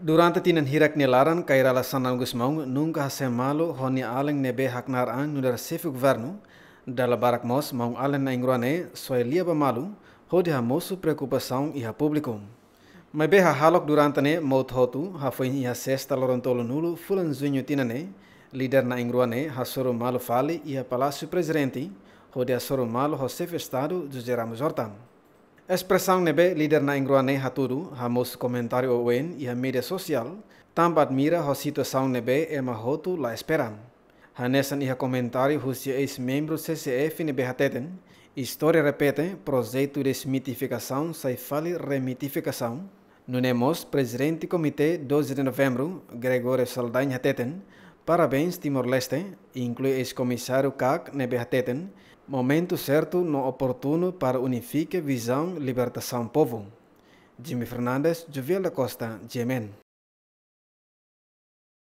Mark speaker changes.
Speaker 1: Durante tinen hirak nelaran kairala sanalgus maung nungka malu honi aleng nebe nar ang nudar sefuk vernu dala barak mos maung aleng na ingruane lia ba malu hodi ha mosu preocupação e iha publikum. Mai beha halok durante ne mout hotu ha foi iha nulu lorontolo nulo fulan junho tinane lider na ingruane ha soro malu fali iha palasu palácio presidente hodi ha soro malu ho sefestado do Geramos Hortam. Expressão nebe líder na ingruane haturu, hamos comentário em e a mídia social, tamba admira a situação nebe e mahotu la esperam. Hanesan iha comentário husi ex-membro CCF nebe hateten, história repete projeto de smitificação sai fale remitificação. Nunemos presidente comitê 12 de novembro, Gregório Saldanha hateten, Parabéns Timor-Leste, inclui ex-comissário Kak Nebehateten, momento certo no oportuno para unificar visão libertação povo. Jimmy Fernandes, Juvial da Costa, Jemen.